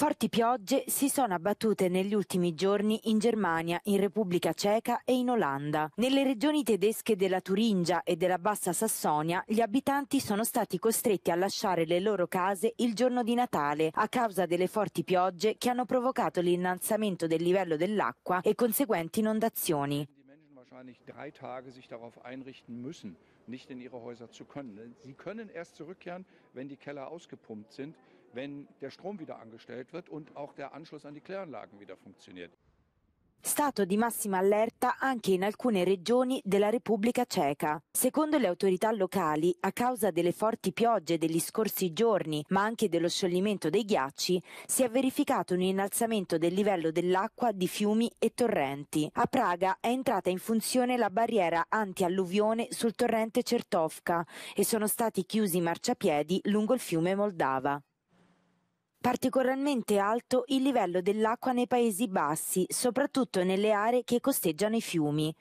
Forti piogge si sono abbattute negli ultimi giorni in Germania, in Repubblica Ceca e in Olanda. Nelle regioni tedesche della Turingia e della Bassa Sassonia gli abitanti sono stati costretti a lasciare le loro case il giorno di Natale a causa delle forti piogge che hanno provocato l'innalzamento del livello dell'acqua e conseguenti inondazioni. nicht in ihre Häuser zu können. Sie können erst zurückkehren, wenn die Keller ausgepumpt sind wenn der Strom wieder angestellt wird und auch der Anschluss an die Kläranlagen wieder funktioniert. Stato di massima allerta anche in alcune regioni della Repubblica Ceca. Secondo le autorità locali, a causa delle forti piogge degli scorsi giorni, ma anche dello scioglimento dei ghiacci, si è verificato un innalzamento del livello dell'acqua di fiumi e torrenti. A Praga è entrata in funzione la barriera anti-alluvione sul torrente Certovka e sono stati chiusi i marciapiedi lungo il fiume Moldava. Particolarmente alto il livello dell'acqua nei Paesi Bassi, soprattutto nelle aree che costeggiano i fiumi.